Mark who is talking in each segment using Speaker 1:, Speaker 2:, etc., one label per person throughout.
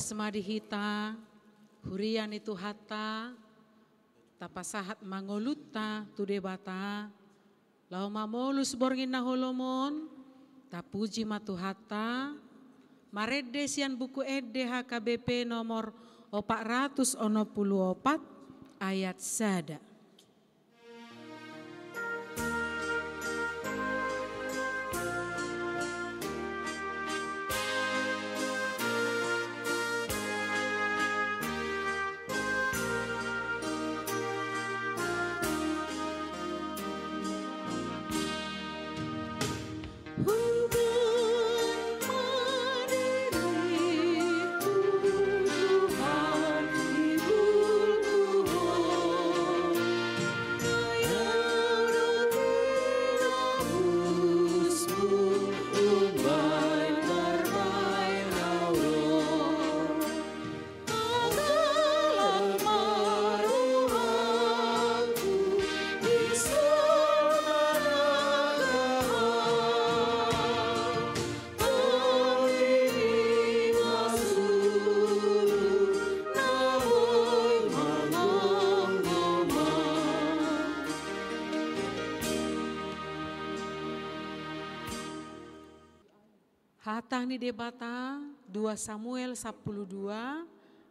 Speaker 1: semadi hita, hurian itu hata, tapasahat mangolutta tudebata, lau mamolus borngin holomon, tapuji matuhata, maredesian buku ede HKBP nomor 464 ayat sada. Hatang ni debata 2 Samuel 12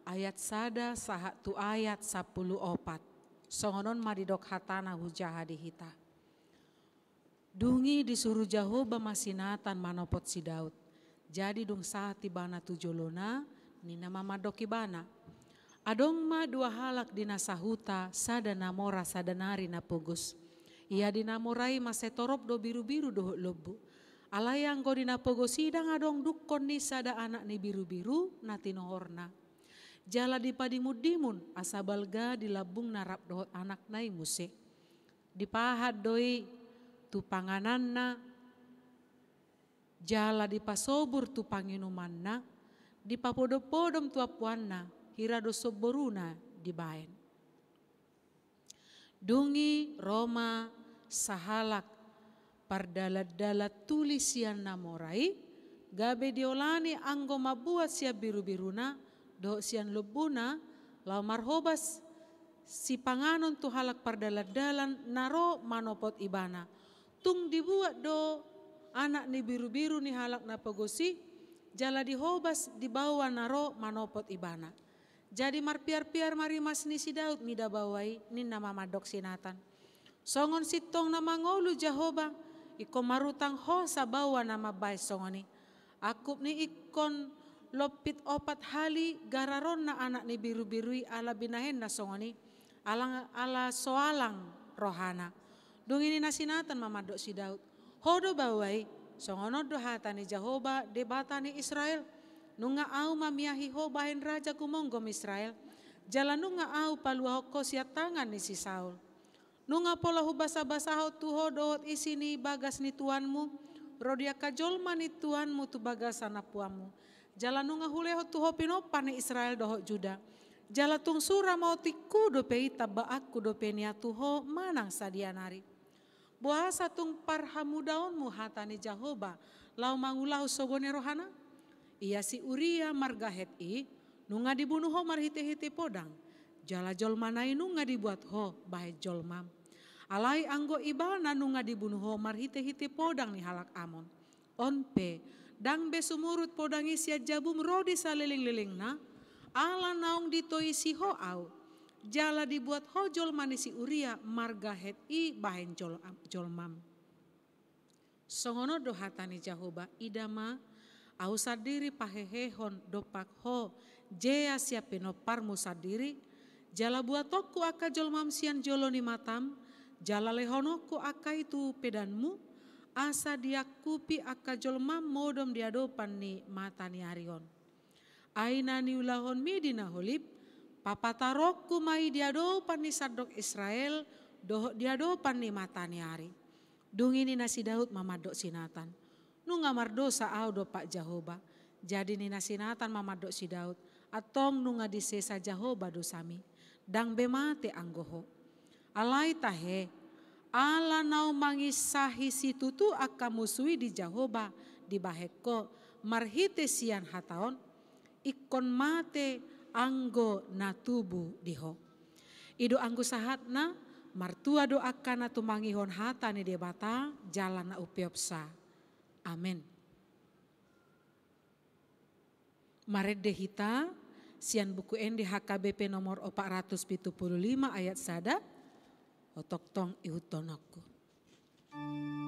Speaker 1: ayat sada sahat tu ayat 10 opat. Songonon madidok hatana hujaha dihita. Dungi disuruh jahu bamasinatan manopot si Daud. Jadi dung saat tibana tujolona nina doki bana. Adong ma dua halak dina sahuta sadana mora sadanari nari pugus. Ia dinamorai masetorop do biru-biru do lobu Ala yang godina sidang adong dukkon ni sada anak ni biru-biru natinohorna. Jala di padimudimun asabalga di labung narap dohot anak nai musik. Dipahat doi tu pangananna. Jala di pasobur tu panginumanna. Di papodopodom tu apuanna. Hira dosoboruna di baen. Dungi Roma sahalak pardala-dala tulisian namorai, gabe diolani anggo mabuat sia biru-biruna, do sian lubuna, lau marhobas si panganon tu halak pardala-dalan naro manopot ibana. Tung dibuat do anak ni biru-biru ni halak na pegosi, jala dihobas dibawa naro manopot ibana. Jadi marpiar-piar mari mas ni si Daud mida bawai ni nama madok sinatan. Songon sitong nama ngolu Jahoba, ikon marutang ho sa bawa nama songoni, Akup ni ikon lopit opat hali gararon na anak ni biru-birui ala binahen na songoni. Alang, ala soalang rohana. Dung ini nasinatan mamadok si Daud. Hodo bawai songono dohatani Jahoba debatani Israel. Nunga au mamiahi ho bahen raja kumonggom Israel. Jalan nunga au paluahoko siat tangan ni si Saul Nunga pola hubasa basaho tuho dohot isini bagas ni tuanmu. Rodia kajol mani tuanmu tu bagas puamu. Jalan nunga huleho tuho ni Israel dohot juda. Jala sura mau tiku dopei tabaakku dope niatuho manang sadianari. Buasa tung parhamu daunmu ni jahoba. Lau mangulahu sogone rohana. Ia si Uria margahet i. Nunga dibunuh homar hiti podang Jala jolmanai nunga dibuat ho bahe mam Alai anggo ibal nanunga dibunuh ho marhite hite podang ni halak amon. Onpe dang be sumurut podang isia jabum rodi saliling-liling na. Ala naung ditoi si ho au. Jala dibuat ho jol si uria marga het i bahen jol, mam Songono dohatani Jahoba idama au sadiri pahehehon dopak ho jea siapino parmu sadiri jala toku aka jol mamsian joloni matam, jala lehonoku aka itu pedanmu, asa diakupi aka jol mam modom dopan ni mata matani arion. Aina ni ulahon midina holib, tarokku mai dia dopan ni sadok Israel, dohok dopan ni matani ari. Dung ini nasi Daud mamadok sinatan. Nu ngamar au do pak Jahoba. Jadi ni nasinatan mamadok si Daud. Atong nu ngadise sa Jahoba dosami dang bemate anggoho. Alai tahe, ala nau mangisahi situ tu musui di Jahoba di baheko marhite sian hataon ikon mate anggo natubu diho. Ido anggo sahatna martua doakan atau mangihon hata ni debata jalan na upiopsa. Amin. Mare dehita sian buku di HKBP nomor 475 ayat sada otok tong ihutonaku. Thank you.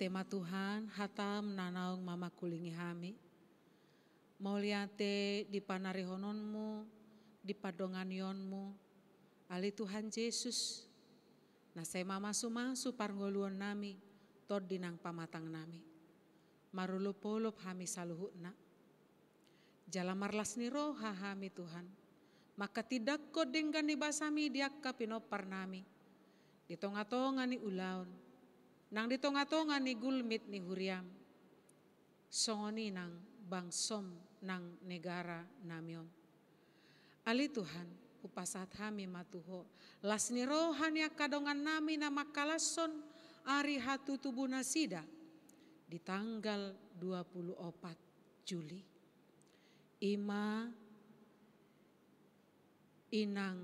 Speaker 1: tema Tuhan hatam nanaung mama kulingi hami. Mauliate di hononmu, di padonganionmu, ali Tuhan Yesus. Nasai mama suma suparngoluon nami, tod dinang pamatang nami. Marulupolup hami marlas ni roha hami Tuhan. Maka tidak kodengkan basami diak kapinopar nami. tonga tonga ni ulaun nang ditonga-tonga ni gulmit ni Huriam. Songoni nang bangsom nang negara namion. Ali Tuhan, upasat hami matuho, lasni ya kadongan nami nama kalason ari hatu tubuh nasida di tanggal 24 Juli. Ima inang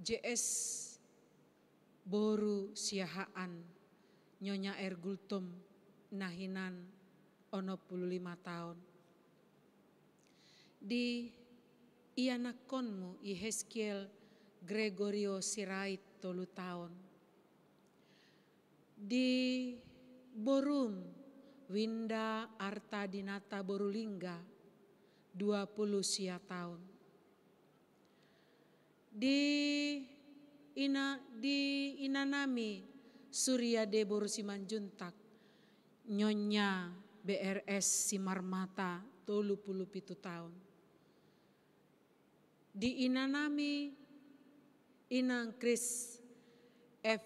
Speaker 1: JS boru siahaan Nyonya Ergultum Nahinan ono puluh lima tahun. Di ianakonmu iheskiel Gregorio Sirait tolu tahun. Di Borum Winda Arta Dinata borulingga dua puluh sia tahun. Di Ina, di Inanami, Surya Debor Simanjuntak, Nyonya BRS Simarmata, tolu puluh tahun. Di Inanami, Inang Kris F.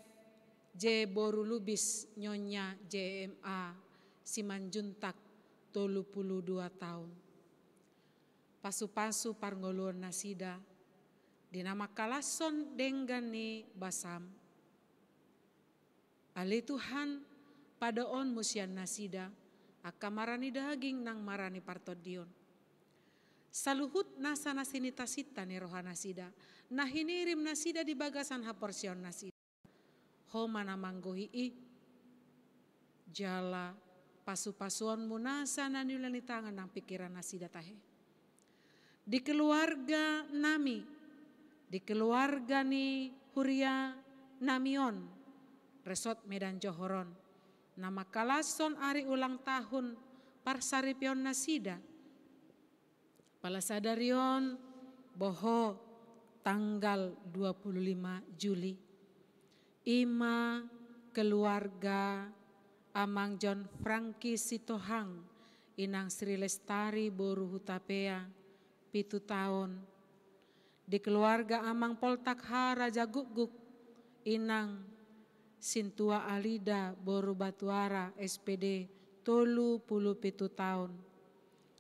Speaker 1: J. Borulubis Nyonya JMA Simanjuntak, tolu puluh dua tahun. Pasu-pasu parngolur nasida, dinamakalason kalason ni basam. Ale Tuhan on musian nasida aka marani daging nang marani partodion. Saluhut nasa tasita ni rohan nasida, nah rim nasida di bagasan haporsion nasida. ho mana manggohi i, jala pasu-pasuan munasa nanyulani tangan nang pikiran nasida tahe. Di keluarga nami, di keluarga Ni Huria Namion, Resort Medan Johoron. Nama Kalason Hari ulang tahun Parsaripion Nasida. Palasadarion Boho tanggal 25 Juli. Ima keluarga Amang John Franky Sitohang, Inang Sri Lestari Boru Hutapea, pitu tahun di keluarga Amang Poltakha Raja Guguk, Inang Sintua Alida Boru Batuara SPD Tolu Pulu Pitu Tahun.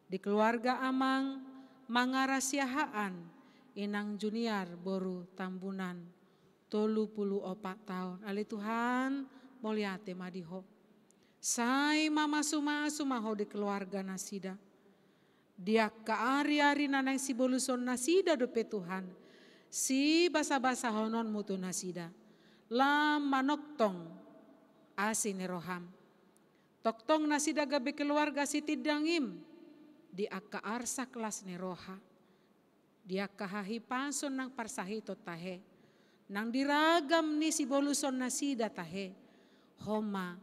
Speaker 1: Di keluarga Amang Mangarasiahaan Inang Junior Boru Tambunan Tolu Pulu Opak Tahun. Ali Tuhan Moliate Madiho. Sai mama suma sumaho di keluarga Nasida dia kaari-ari nanang si boluson nasida dope Tuhan. Si basa-basa honon mutu nasida. Lam manok manoktong asine roham. tong nasida gabe keluarga si tidangim. Di akka arsa kelas neroha. Dia kahahi panson nang parsahi tahe. Nang diragam ni si boluson nasida tahe. Homa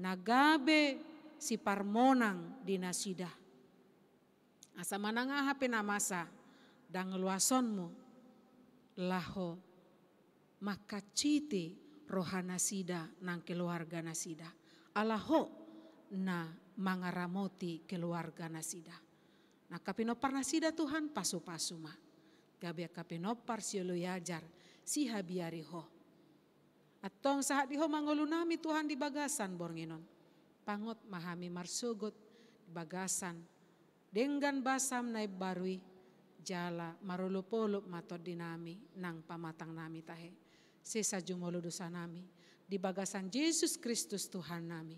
Speaker 1: nagabe si parmonang di nasidah Asa mananga hape namasa dan luasonmu laho maka rohana sida nang keluarga nasida. Alaho na mangaramoti keluarga nasida. Nah kapinopar nasida Tuhan pasu-pasu ma. Gabi kapinopar siolo yajar si habiari ho. Atong saat diho mangolunami Tuhan di bagasan bornginon. Pangot mahami marsugot bagasan dengan basam naib barui jala marulupolo matod dinami nang pamatang nami tahe. Sesa jumolo dosa nami di bagasan Yesus Kristus Tuhan nami.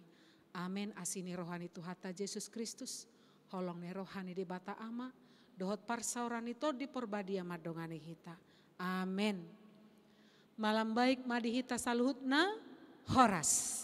Speaker 1: Amin asini rohani Tuhata Yesus Kristus. Holong ne rohani di bata ama. Dohot parsaurani itu di porbadia madongani hita. Amin. Malam baik madihita saluhutna horas.